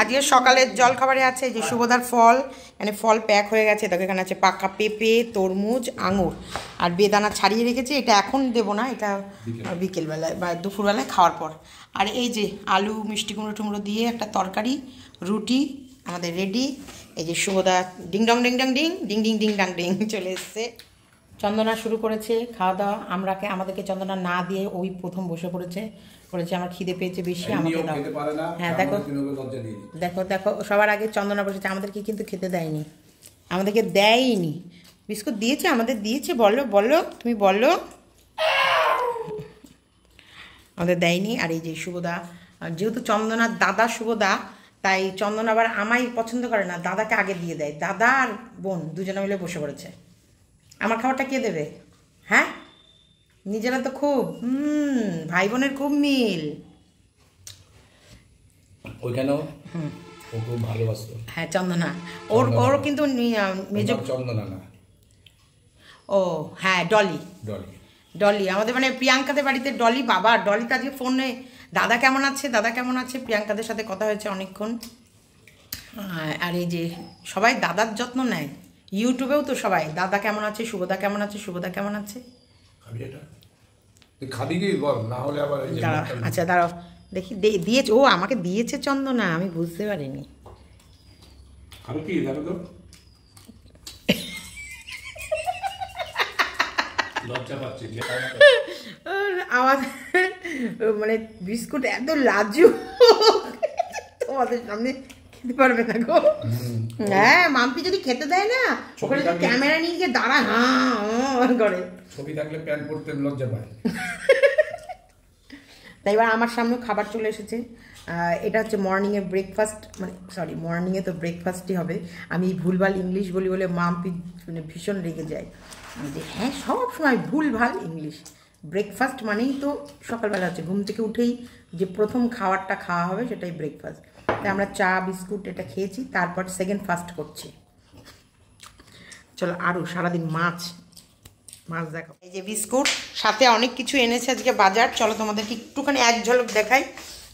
আজকে সকালের জল খাবারে আছে যে শুভদার ফল মানে ফল প্যাক হয়ে গেছে দেখো এখানে আছে পাকা পেঁপে তরমুজ আঙুর আর বেদানা ছাড়িয়ে রেখেছি এটা এখন দেবো না এটা বিকেলবেলায় বা দুপুরবেলায় খাওয়ার পর আর এই যে আলু মিষ্টি কুমড়ো টুমড়ো দিয়ে একটা তরকারি রুটি আমাদের রেডি এই যে শুভদা ding dong ding dong ding ding ding ding dang ding চলে এসছে চন্দনা শুরু করেছে খাওয়া দাওয়া আমরাকে আমাদেরকে চন্দনা না দিয়ে ওই প্রথম বসে পড়েছে বলেছে আমার খিদে পেয়েছে বেশি আমাকে দাও হ্যাঁ দেখো দেখো দেখো সবার আগে চন্দনা বসেছে আমাদেরকে কিন্তু খেতে দেয়নি আমাদেরকে দেয়নি বিস্কুট দিয়েছে আমাদের দিয়েছে বলো বলো তুমি বলো আমাদের দেয়নি আর এই যে শুভদা যেহেতু চন্দনার দাদা শুভদা তাই চন্দন আবার আমাই পছন্দ করে না দাদাকে আগে দিয়ে দেয় দাদা আর বোন দুজনে মিলে বসে পড়েছে আমার খাবারটা কে দেবে হ্যাঁ নিজেরা তো খুব হুম ভাই বোনের খুব মিল ওইখানেও ও খুব ভালোবাসতো হ্যাঁ চন্দনা ওর ওর কিন্তু মেজর চন্দনা না ও হ্যাঁ ডলি ডলি ডলি আমাদের মানে প্রিয়াঙ্কাদের বাড়িতে ডলি বাবা ডলি আজকে ফোনে দাদা কেমন আছে দাদা কেমন আছে প্রিয়াঙ্কাদের সাথে কথা হয়েছে অনেকক্ষণ আর এই যে সবাই দাদার যত্ন নেয় ইউটিউবেও তো সবাই দাদা কেমন আছে শুভদা কেমন আছে শুভদা কেমন আছে আচ্ছা দাঁড়াও দেখি দিয়েছে ও আমাকে দিয়েছে চন্দনা আমি বুঝতে পারিনি খাবি মানে বিস্কুট এত লাজু তোমাদের সামনে খেতে পারবে না গো হ্যাঁ মাম্পি যদি খেতে দেয় না ওখানে ক্যামেরা নিয়ে গিয়ে দাঁড়া হ্যাঁ করে ছবি থাকলে প্যান্ট পড়তে লজ্জা পায় তাই এবার আমার সামনে খাবার চলে এসেছে এটা হচ্ছে মর্নিংয়ে ব্রেকফাস্ট মানে সরি মর্নিংয়ে তো ব্রেকফাস্টই হবে আমি ভুলভাল ইংলিশ বলি বলে মাম্পি মানে ভীষণ রেগে যায় যে হ্যাঁ সব সময় ভুলভাল ইংলিশ ব্রেকফাস্ট মানেই তো সকালবেলা হচ্ছে ঘুম থেকে উঠেই যে প্রথম খাবারটা খাওয়া হবে সেটাই ব্রেকফাস্ট রাতে আমরা চা বিস্কুট এটা খেয়েছি তারপর সেকেন্ড ফাস্ট করছি চলো আরও সারাদিন মাছ মাছ দেখো এই যে বিস্কুট সাথে অনেক কিছু এনেছে আজকে বাজার চলো তোমাদেরকে একটুখানি এক ঝলক দেখাই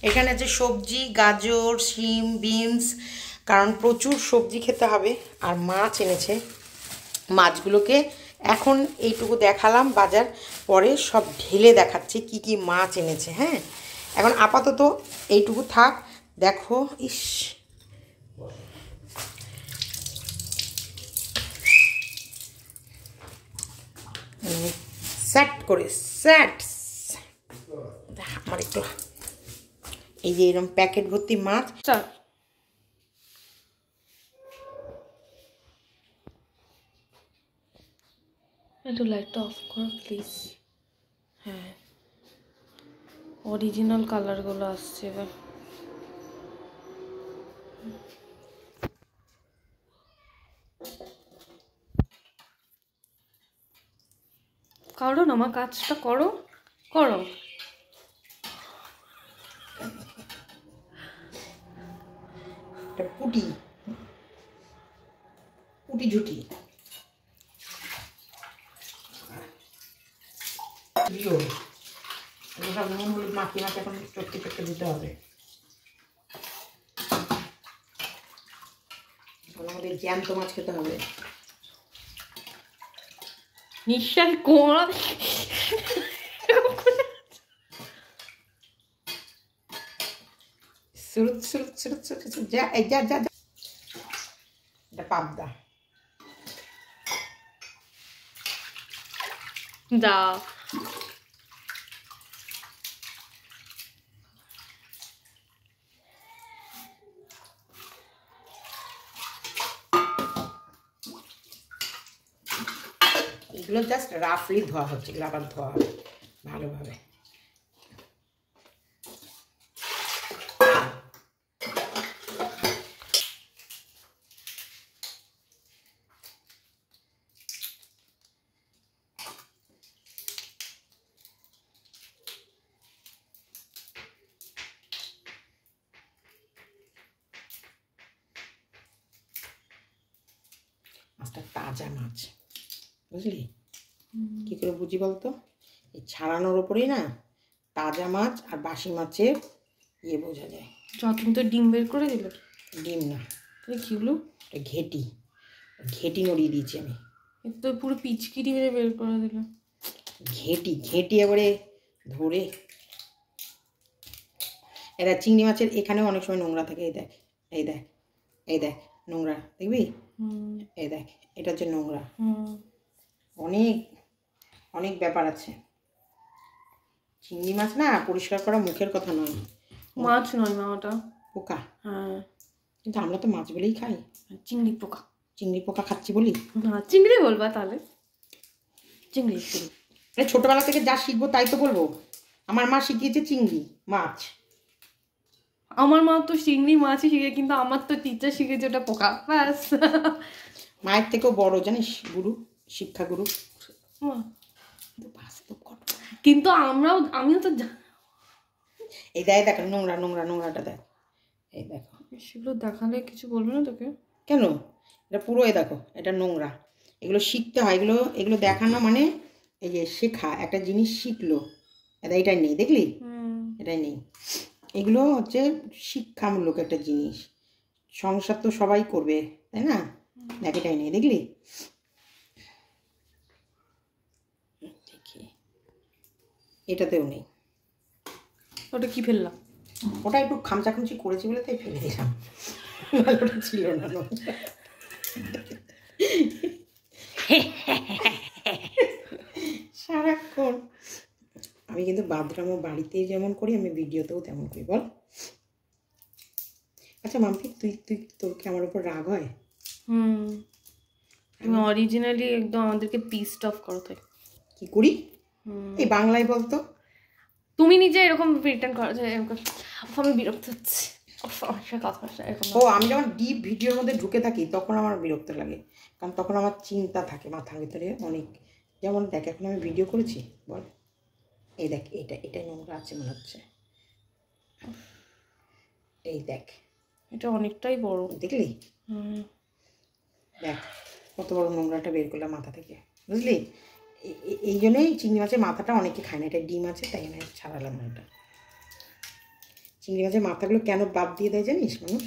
এখানে আছে সবজি গাজর শিম বিনস কারণ প্রচুর সবজি খেতে হবে আর মাছ এনেছে মাছগুলোকে এখন এইটুকু দেখালাম বাজার পরে সব ঢেলে দেখাচ্ছে কি কি মাছ এনেছে হ্যাঁ এখন আপাতত এইটুকু থাক দেখো ইস স্যাট মানে করে স্যাট আমার একটু এই যে এরকম প্যাকেট ভর্তি মাছ একটু লাইটটা অফ কর প্লিজ হ্যাঁ অরিজিনাল কালারগুলো আসছে এবার কারণ আমার কাজটা করো করো পুটি পুটি ঝুটি সব নুন হলুদ মাখিয়ে মাখিয়ে এখন চটকে চটকে দিতে হবে জ্যান্ত মাছ খেতে হবে নিঃশ্বাস কোমরা সুরুত সুরুত সুরুত সুরুত যা যা যা এটা পাবদা দা এগুলো জাস্ট রাফলি ধোয়া হচ্ছে আবার ধোয়া হবে ভালোভাবে মাছটা তাজা মাছ বুঝলি বুঝি বলতো এই ছাড়ানোর ওপরেই না তাজা মাছ আর বাসি মাছের ইয়ে বোঝা যায় যতদিন তো ডিম বের করে দিল ডিম না তাহলে কী হলো ঘেটি ঘেটি নড়িয়ে দিয়েছি আমি তো পুরো পিচকি মেরে বের করে দিল ঘেটি ঘেটি এবারে ধরে এটা চিংড়ি মাছের এখানেও অনেক সময় নোংরা থাকে এই দেখ এই দেখ এই দেখ নোংরা দেখবি এই দেখ এটা হচ্ছে নোংরা অনেক অনেক ব্যাপার আছে চিংড়ি মাছ না পরিষ্কার করা মুখের কথা নয় মাছ নয় মা ওটা পোকা হ্যাঁ কিন্তু আমরা তো মাছ বলেই খাই চিংড়ি পোকা চিংড়ি পোকা খাচ্ছি বলি না চিংড়ি বলবা তাহলে চিংড়ি ছোটবেলা থেকে যা শিখবো তাই তো বলবো আমার মা শিখিয়েছে চিংড়ি মাছ আমার মা তো চিংড়ি মাছই শিখে কিন্তু আমার তো টিচার শিখেছে ওটা পোকা ব্যাস মায়ের থেকেও বড় জানিস গুরু শিক্ষাগুরু মা কিন্তু আমরাও আমিও তো এই দেখ দেখ নোংরা নোংরা নোংরাটা দেখ এই দেখো সেগুলো দেখালে কিছু বলবে না তোকে কেন এটা পুরো এ দেখো এটা নোংরা এগুলো শিখতে হয় এগুলো এগুলো দেখানো মানে এই যে শেখা একটা জিনিস শিখলো এটাই নেই দেখলি এটাই নেই এগুলো হচ্ছে শিক্ষামূলক একটা জিনিস সংসার তো সবাই করবে তাই না দেখ এটাই নেই দেখলি এটাতেও নেই ওটা কি ফেললাম ওটা একটু খামচাখামচি করেছি বলে তাই ফেলে দিলাম ভালোটা ছিল না সারাক্ষণ আমি কিন্তু বাদরামো বাড়িতে যেমন করি আমি ভিডিওতেও তেমন করি বল আচ্ছা মাম্পি তুই তুই তোর কি আমার উপর রাগ হয় হুম অরিজিনালি একদম আমাদেরকে পিস্ট অফ করো তাই কী করি এই বাংলায় বলতো তুমি নিজে এরকম রিটার্ন করো যে আমি বিরক্ত হচ্ছি ও আমি যখন ডিপ ভিডিওর মধ্যে ঢুকে থাকি তখন আমার বিরক্ত লাগে কারণ তখন আমার চিন্তা থাকে মাথার ভিতরে অনেক যেমন দেখ এখন আমি ভিডিও করেছি বল এই দেখ এটা এটাই নোংরা আছে মনে হচ্ছে এই দেখ এটা অনেকটাই বড় দেখলি দেখ কত বড় নোংরাটা বের করলাম মাথা থেকে বুঝলি এই জন্যই চিংড়ি মাছের মাথাটা অনেকে খায় না এটা ডিম আছে তাই আমি ছাড়ালাম ওটা চিংড়ি মাছের মাথাগুলো কেন বাদ দিয়ে দেয় জানিস মানুষ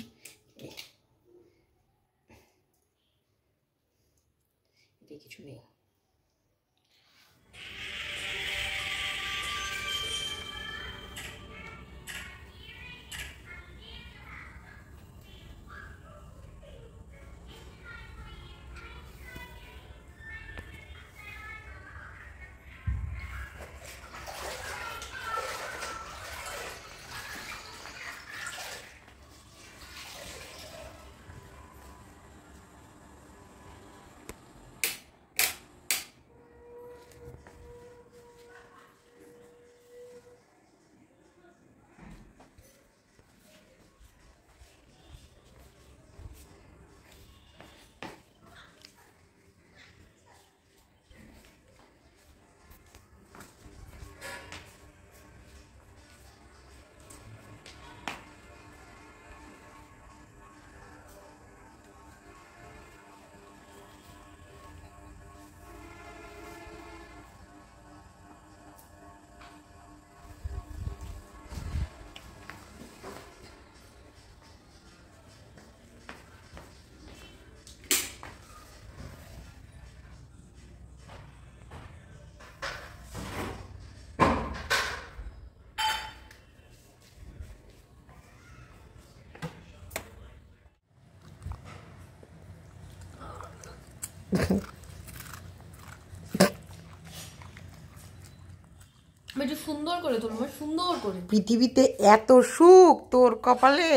সুন্দর করে তোর মা মানে সুন্দর করে পৃথিবীতে এত সুখ তোর কপালে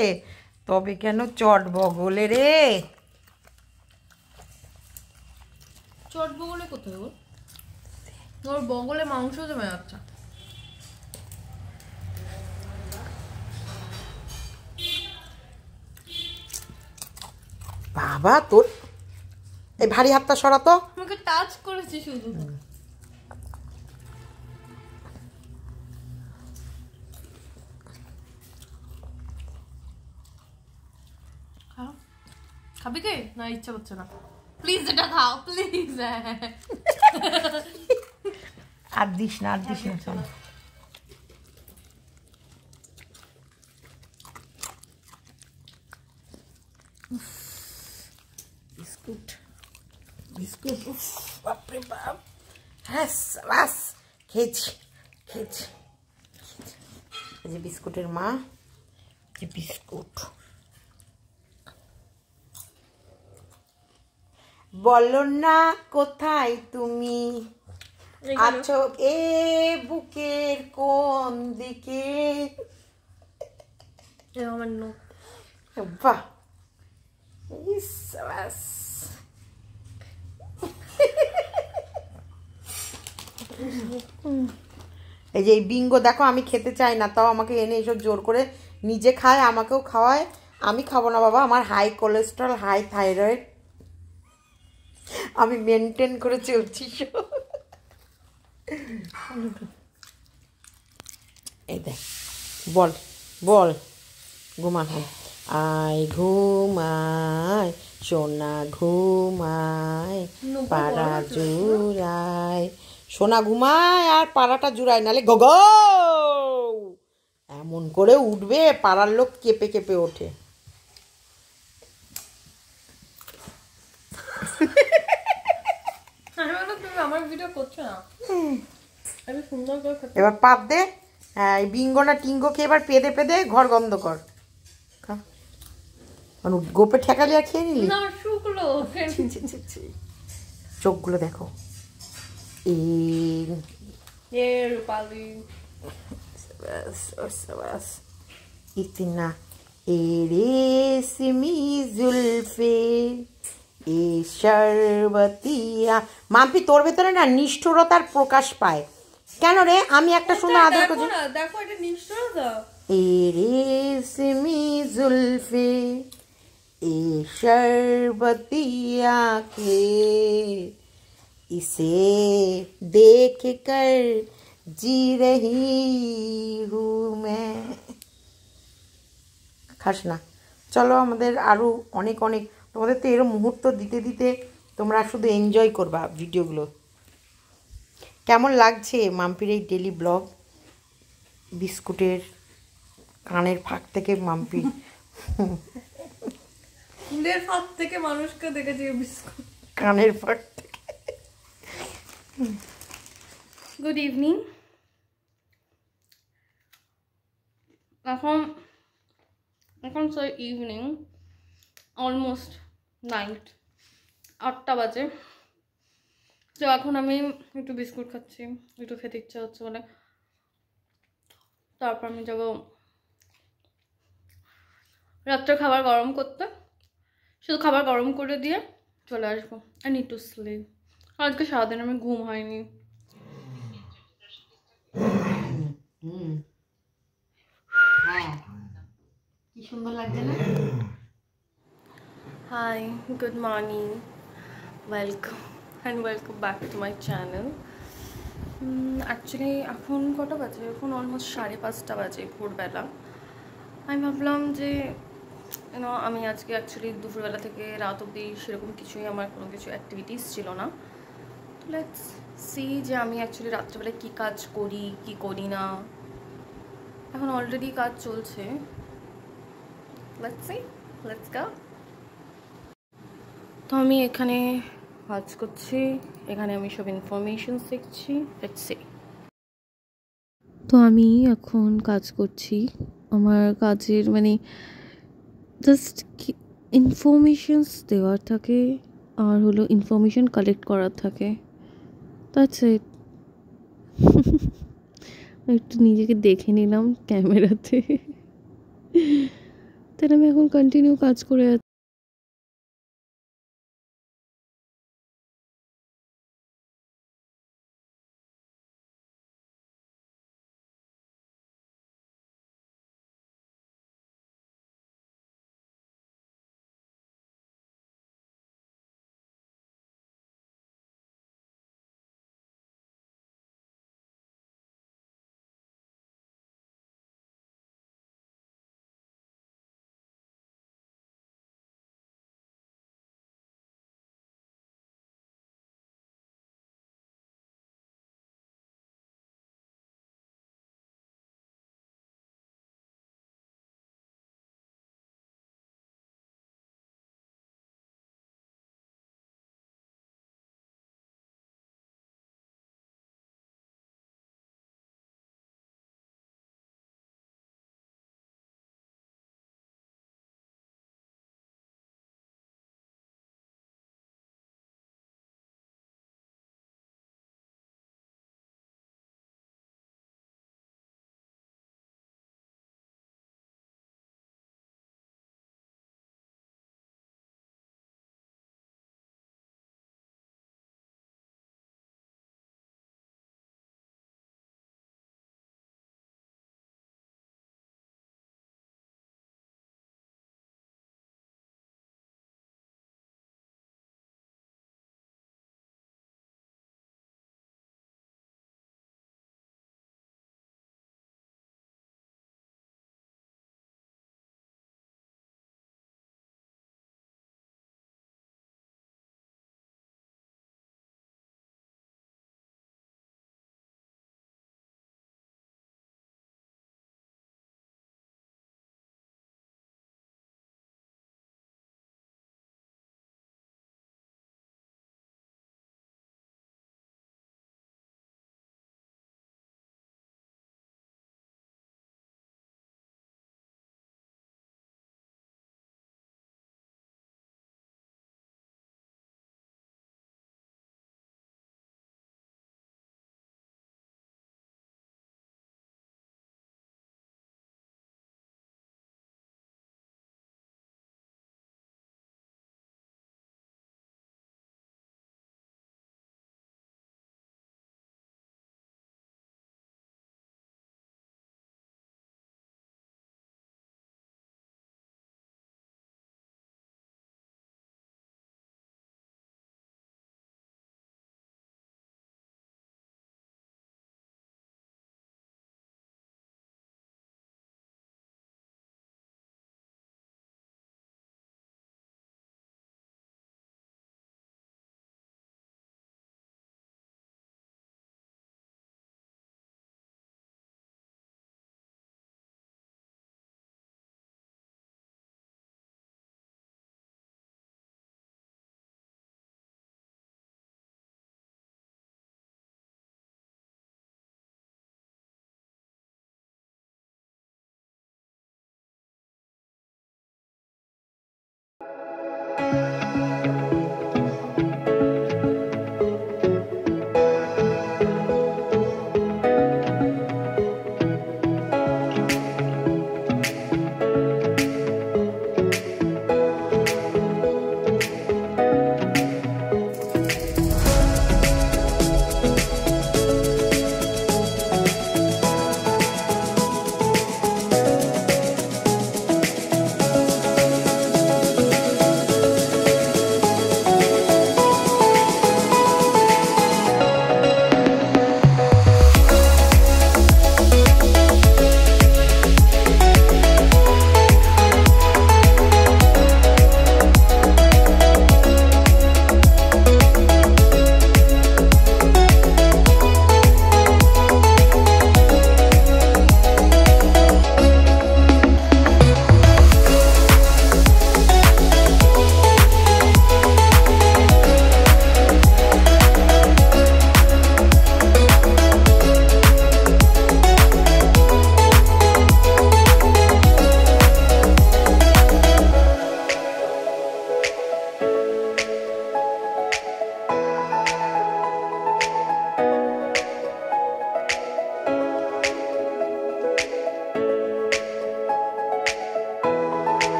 তবে কেন চট বগলে রে চট বগলে কোথায় গো তোর বগলে মাংস জমে যাচ্ছে বাবা তোর এই ভারী হাতটা সরাতো আমাকে টাচ করেছি শুধু খাবি কি না ইচ্ছা করছে না প্লিজ এটা খাও প্লিজ আর দিস না আর দিস না চলো বিস্কুট বিস্কুট বাপরে বাপ হ্যাঁ বাস খেয়েছি খেয়েছি যে বিস্কুটের মা যে বিস্কুট বলো না কোথায় তুমি আছো এ বুকের কোন দিকে ব্যাস এই যে এই বিঙ্গো দেখো আমি খেতে চাই না তাও আমাকে এনে এসব জোর করে নিজে খায় আমাকেও খাওয়ায় আমি খাবো না বাবা আমার হাই কোলেস্ট্রল হাই থাইরয়েড আমি মেনটেন করে চলছি এই দেখ বল বল ঘুমান হ্যাঁ। আয় ঘুমায় সোনা ঘুমায় পাড়া জুড়ায় সোনা ঘুমায় আর পাড়াটা জুড়ায় নালে গগ এমন করে উঠবে পাড়ার লোক কেঁপে কেঁপে ওঠে এবার পাত দে হ্যাঁ এই বিঙ্গোটা টিঙ্গোকে এবার পেদে পেদে ঘর গন্ধ কর গোপে ঠেকালি আর খেয়ে নিলি চোখগুলো দেখো ইতিনা এ রে সিমি জুলফে ঈশ্বরবতিয়া মাম্পি তোর ভেতরে না নিষ্ঠুরতার প্রকাশ পায় কেন রে আমি একটা আচ্ছা, শুনে আদর করছি দেখো এটা নিষ্ঠুরতা ইরিসমি জুলফি ঈশ্বরবতিয়া কে ইসে দেখ কর জি রহি হু মে খাস না চলো আমাদের আরো অনেক অনেক তোমাদের তো এরম মুহূর্ত দিতে দিতে তোমরা শুধু এনজয় করবা ভিডিওগুলো কেমন লাগছে মাম্পির এই ডেলি ব্লগ বিস্কুটের কানের ফাঁক থেকে মাম্পি ফাঁক থেকে মানুষকে দেখেছি বিস্কুট কানের ফাঁক থেকে গুড ইভিনিং এখন এখন সো ইভিনিং অলমোস্ট নাইট আটটা বাজে তো এখন আমি একটু বিস্কুট খাচ্ছি একটু খেতে ইচ্ছা হচ্ছে বলে তারপর আমি যাবো রাত্রে খাবার গরম করতে শুধু খাবার গরম করে দিয়ে চলে আসবো আর নিড টু স্লিপ আজকে সারাদিন আমি ঘুম হয়নি হ্যাঁ। কি সুন্দর লাগছে না hi good morning welcome and welcome back to my channel actually mm, এখন কটা বাজে এখন অলমোস্ট সাড়ে পাঁচটা বাজে ভোরবেলা আমি ভাবলাম যে ইউনো আমি আজকে অ্যাকচুয়ালি দুপুরবেলা থেকে রাত অবধি সেরকম কিছুই আমার কোনো কিছু অ্যাক্টিভিটিস ছিল না তো লেটস সি যে আমি অ্যাকচুয়ালি রাত্রেবেলায় কী কাজ করি কি করি না এখন অলরেডি কাজ চলছে লেটস সি লেটস গা তো আমি এখানে কাজ করছি এখানে আমি সব ইনফরমেশন শিখছি দেখছি তো আমি এখন কাজ করছি আমার কাজের মানে জাস্ট ইনফরমেশনস দেওয়ার থাকে আর হলো ইনফরমেশন কালেক্ট করার থাকে তাছে একটু নিজেকে দেখে নিলাম ক্যামেরাতে তাহলে আমি এখন কন্টিনিউ কাজ করে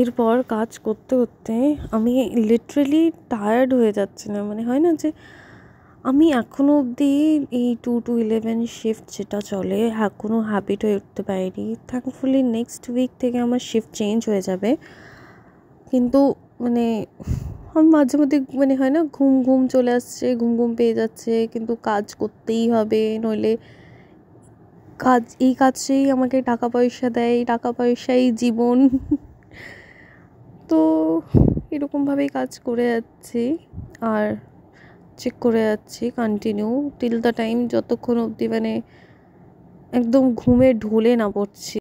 এরপর কাজ করতে করতে আমি লিটারেলি টায়ার্ড হয়ে যাচ্ছি না মানে হয় না যে আমি এখনও অবধি এই টু টু ইলেভেন শিফট যেটা চলে এখনও হ্যাবিট হয়ে উঠতে পারিনি থ্যাঙ্কফুলি নেক্সট উইক থেকে আমার শিফট চেঞ্জ হয়ে যাবে কিন্তু মানে আমার মাঝে মধ্যে মানে হয় না ঘুম ঘুম চলে আসছে ঘুম ঘুম পেয়ে যাচ্ছে কিন্তু কাজ করতেই হবে নইলে কাজ এই কাজেই আমাকে টাকা পয়সা দেয় টাকা পয়সাই জীবন তো এরকমভাবেই কাজ করে যাচ্ছি আর চেক করে যাচ্ছি কন্টিনিউ টিল দ্য টাইম যতক্ষণ অবধি মানে একদম ঘুমে ঢুলে না পড়ছি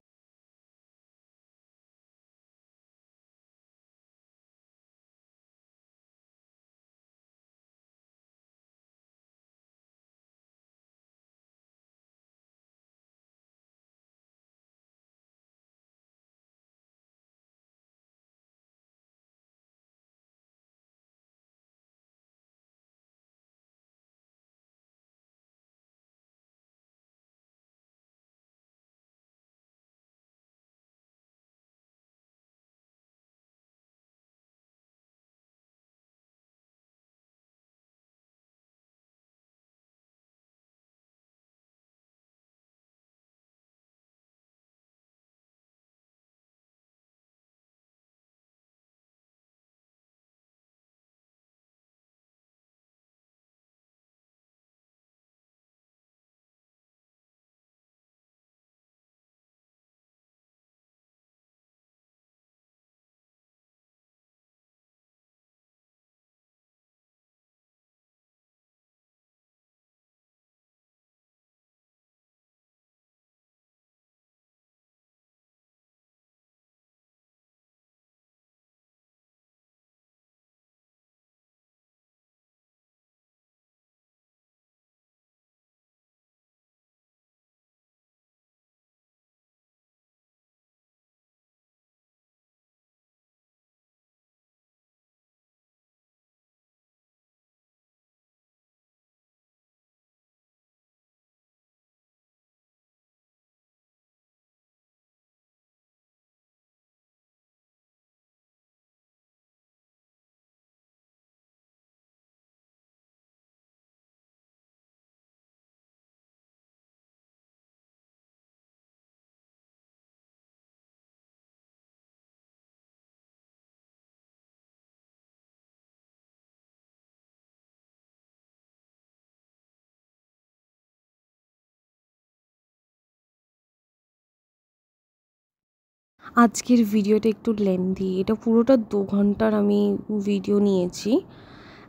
আজকের ভিডিওটা একটু লেন্দি এটা পুরোটা দু ঘন্টার আমি ভিডিও নিয়েছি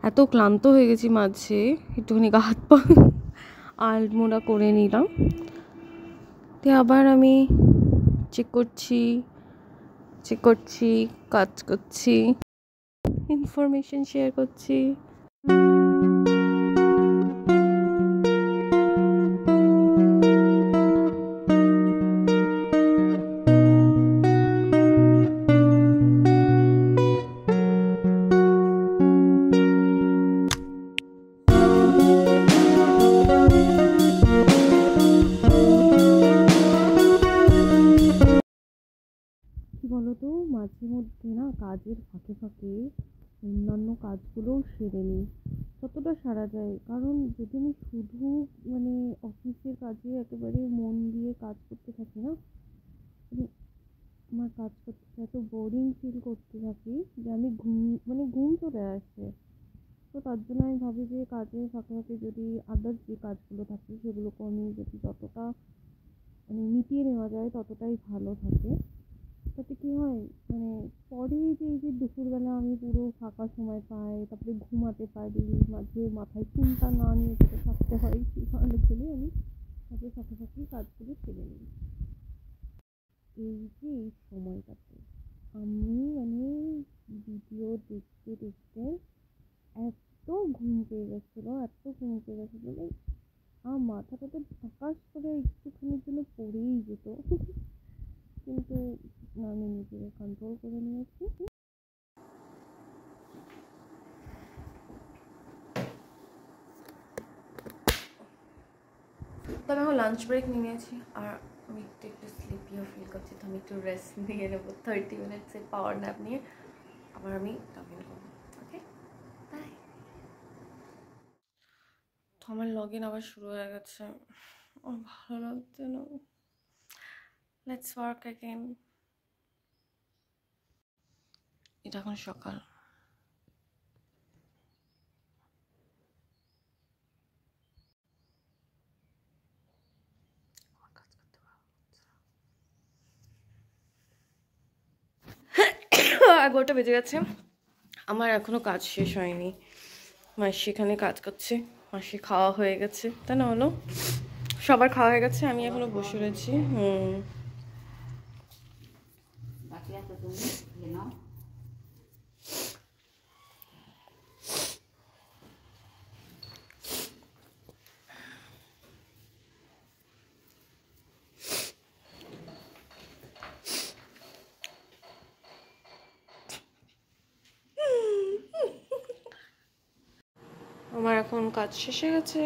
এত ক্লান্ত হয়ে গেছি মাঝে একটুখানি গাত হাত পা আলমোড়া করে নিলাম তো আবার আমি চেক করছি চেক করছি কাজ করছি ইনফরমেশন শেয়ার করছি যে একেবারে মন দিয়ে কাজ করতে থাকি না আমার কাজ করতে এত বোরিং ফিল করতে থাকি যে আমি ঘুম মানে ঘুম চলে আসে তো তার জন্য আমি ভাবি যে কাজে ফাঁকে ফাঁকে যদি আদার্স যে কাজগুলো থাকে সেগুলোকে আমি যদি যতটা মানে মিটিয়ে নেওয়া যায় ততটাই ভালো থাকে তাতে কী হয় মানে পরে যে এই যে দুপুরবেলা আমি পুরো ফাঁকা সময় পাই তারপরে ঘুমাতে পারি মাঝে মাথায় চিন্তা না নিয়ে থাকতে হয় সেই কারণের জন্যই আমি সাথে সাথে কাজগুলো ছেড়ে নিই এই যে এই সময়টাতে আমি মানে ভিডিও দেখতে দেখতে এত ঘুম পেয়ে গেছিলো এত ঘুম পেয়ে গেছিলো মানে আমার মাথাটা তো ঢাকাশ করে একটুখানির জন্য পড়েই যেত কিন্তু আমি নিজেকে কন্ট্রোল করে নিয়েছি তবে আমি এখন লাঞ্চ ব্রেক নিয়ে নিয়েছি আর আমি একটু একটু স্লিপিও ফিল করছি তো আমি একটু রেস্ট নিয়ে নেবো থার্টি মিনিটসের পাওয়ার ন্যাপ নিয়ে আবার আমি লগ করবো ওকে বাই তো আমার লগ ইন আবার শুরু হয়ে গেছে আমার ভালো লাগছে না লেটস ওয়ার্ক অ্যাগেন এটা এখন সকাল এগারোটা বেজে গেছে আমার এখনও কাজ শেষ হয়নি মাসি এখানে কাজ করছে মাসি খাওয়া হয়ে গেছে তাই না হলো সবার খাওয়া হয়ে গেছে আমি এখনও বসে রয়েছি হুম কাজ শেষ হয়ে গেছে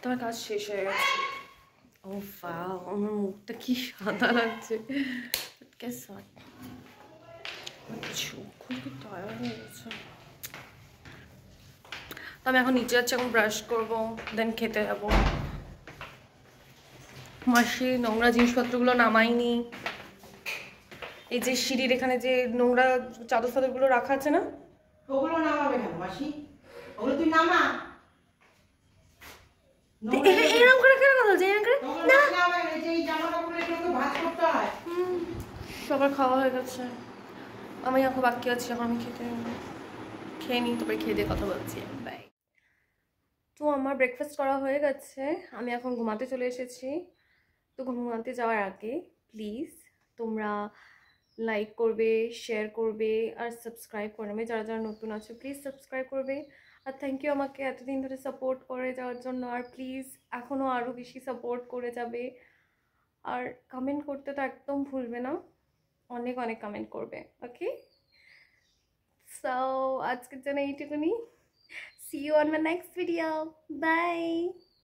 তোমার কাজ শেষ হয়ে গেছে ও বা আমার মুখটা কি সাদা লাগছে আমি এখন নিচে যাচ্ছি এখন ব্রাশ করবো দেন খেতে যাবো মাসি নোংরা জিনিসপত্রগুলো নামাইনি এই যে সিঁড়ির এখানে যে নোংরা চাদর ফাদরগুলো রাখা আছে না ওগুলো নামাবে কেন মাসি ওগুলো তুই নামা সবার খাওয়া হয়ে গেছে আমি এখন বাকি আছি এখন আমি খেতে খেয়ে নিই তারপরে খেয়ে দিয়ে কথা বলছি বাই তো আমার ব্রেকফাস্ট করা হয়ে গেছে আমি এখন ঘুমাতে চলে এসেছি তো ঘুমাতে যাওয়ার আগে প্লিজ তোমরা লাইক করবে শেয়ার করবে আর সাবস্ক্রাইব করবে যারা যারা নতুন আছো প্লিজ সাবস্ক্রাইব করবে আর থ্যাংক ইউ আমাকে এতদিন ধরে সাপোর্ট করে যাওয়ার জন্য আর প্লিজ এখনও আরও বেশি সাপোর্ট করে যাবে আর কমেন্ট করতে তো একদম ভুলবে না অনেক অনেক কমেন্ট করবে ওকে সো আজকের জন্য এইটুকুনি see you on my next video by